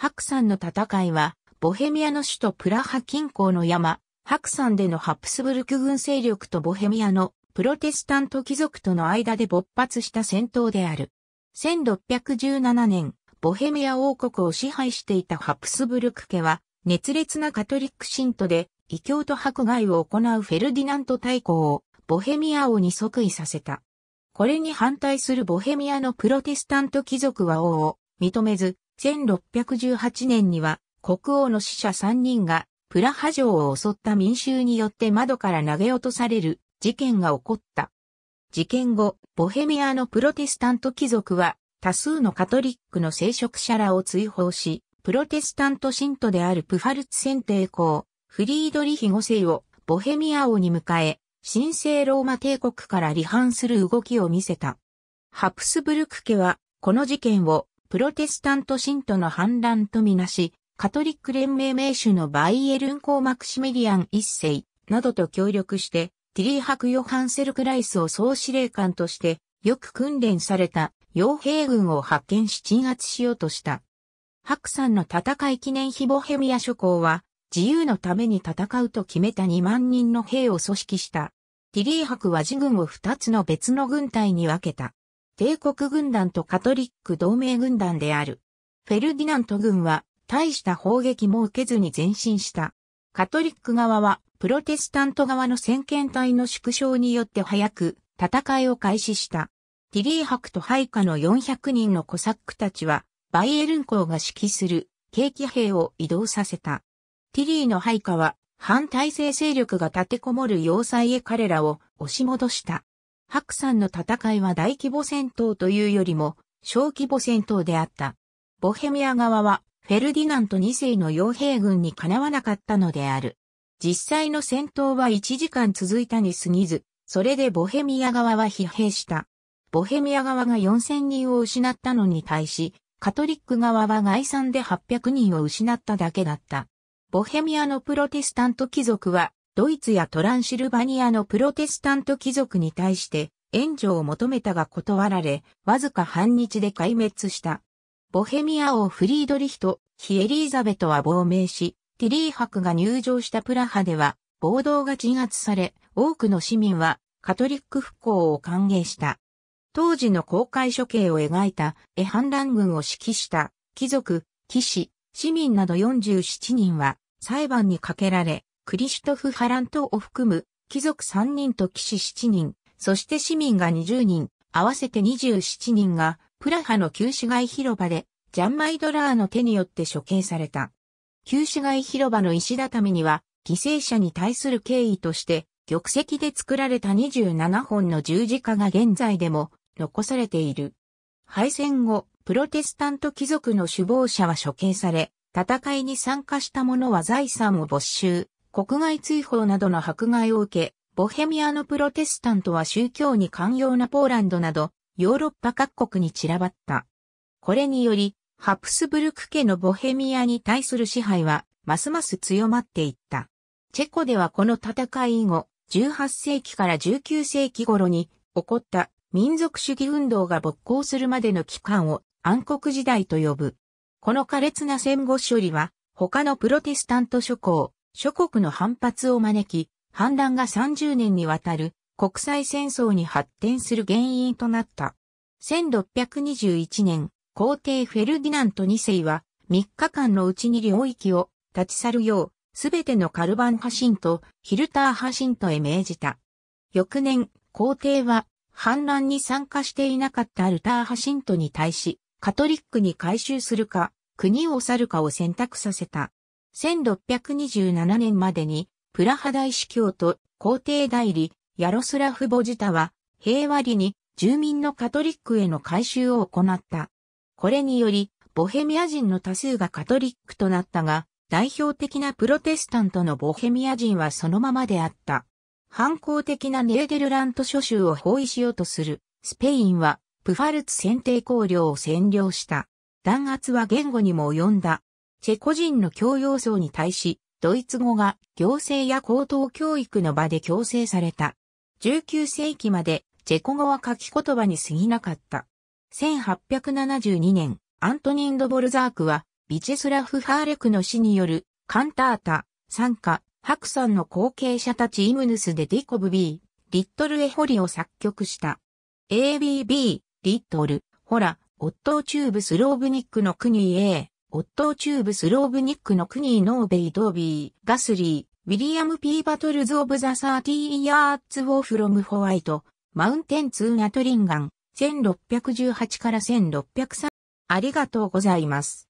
白山の戦いは、ボヘミアの首都プラハ近郊の山、白山でのハプスブルク軍勢力とボヘミアのプロテスタント貴族との間で勃発した戦闘である。1617年、ボヘミア王国を支配していたハプスブルク家は、熱烈なカトリック信徒で、異教と迫害を行うフェルディナント大公を、ボヘミア王に即位させた。これに反対するボヘミアのプロテスタント貴族は王を認めず、1618年には国王の死者3人がプラハ城を襲った民衆によって窓から投げ落とされる事件が起こった。事件後、ボヘミアのプロテスタント貴族は多数のカトリックの聖職者らを追放し、プロテスタント信徒であるプファルツ選帝公、フリードリヒ5世をボヘミア王に迎え、神聖ローマ帝国から離反する動きを見せた。ハプスブルク家はこの事件をプロテスタント信徒の反乱とみなし、カトリック連盟名手のバイエルン公マクシミリアン一世などと協力して、ティリー博ヨハンセルクライスを総司令官として、よく訓練された傭兵軍を発見し鎮圧しようとした。白山の戦い記念碑ボヘミア諸侯は、自由のために戦うと決めた2万人の兵を組織した。ティリー博は自軍を2つの別の軍隊に分けた。帝国軍団とカトリック同盟軍団である。フェルディナント軍は大した砲撃も受けずに前進した。カトリック側はプロテスタント側の先遣隊の縮小によって早く戦いを開始した。ティリー博と配下の400人のコサックたちはバイエルン港が指揮する軽気兵を移動させた。ティリーの配下は反体制勢力が立てこもる要塞へ彼らを押し戻した。白山の戦いは大規模戦闘というよりも、小規模戦闘であった。ボヘミア側は、フェルディナント2世の傭兵軍にかなわなかったのである。実際の戦闘は1時間続いたに過ぎず、それでボヘミア側は疲弊した。ボヘミア側が4000人を失ったのに対し、カトリック側は外産で800人を失っただけだった。ボヘミアのプロテスタント貴族はドイツやトランシルバニアのプロテスタント貴族に対して援助を求めたが断られ、わずか半日で壊滅した。ボヘミア王フリードリヒとヒエリーザベトは亡命し、ティリー博が入場したプラハでは、暴動が鎮圧され、多くの市民はカトリック復興を歓迎した。当時の公開処刑を描いた絵ラン軍を指揮した貴族、騎士、市民など47人は裁判にかけられ、クリシュトフ・ハラントを含む、貴族3人と騎士7人、そして市民が20人、合わせて27人が、プラハの旧市街広場で、ジャンマイドラーの手によって処刑された。旧市街広場の石畳には、犠牲者に対する敬意として、玉石で作られた27本の十字架が現在でも残されている。敗戦後、プロテスタント貴族の首謀者は処刑され、戦いに参加した者は財産を没収、国外追放などの迫害を受け、ボヘミアのプロテスタントは宗教に寛容なポーランドなど、ヨーロッパ各国に散らばった。これにより、ハプスブルク家のボヘミアに対する支配は、ますます強まっていった。チェコではこの戦い以後、18世紀から19世紀頃に起こった民族主義運動が勃興するまでの期間を暗黒時代と呼ぶ。この苛烈な戦後処理は他のプロテスタント諸侯、諸国の反発を招き、反乱が30年にわたる国際戦争に発展する原因となった。1621年、皇帝フェルディナント2世は3日間のうちに領域を立ち去るよう、すべてのカルバン派信とヒルター派信とへ命じた。翌年、皇帝は反乱に参加していなかったアルター派信徒に対し、カトリックに改修するか、国を去るかを選択させた。1627年までに、プラハ大司教と皇帝代理、ヤロスラフ・ボジタは、平和裏に住民のカトリックへの改修を行った。これにより、ボヘミア人の多数がカトリックとなったが、代表的なプロテスタントのボヘミア人はそのままであった。反抗的なネーデルラント諸州を包囲しようとする、スペインは、プファルツ選定公領を占領した。弾圧は言語にも及んだ。チェコ人の教養層に対し、ドイツ語が行政や高等教育の場で強制された。19世紀までチェコ語は書き言葉に過ぎなかった。1872年、アントニン・ド・ボルザークは、ビチェスラフ・ハーレクの死による、カンタータ、参加、さんの後継者たちイムヌスでディコブ・ビー、リットル・エホリを作曲した。ABB、リットル、ホラ、オットー・チューブ・スローブニックの国 A、オットー・チューブス・ローブニックのクニー・ノーベイ・ドービー、ガスリー、ウィリアム・ピー・バトルズ・オブ・ザ・サーティー・ヤーツ・ウォー・フロム・ホワイト、マウンテン・ツー・ナトリンガン、1618から1603。ありがとうございます。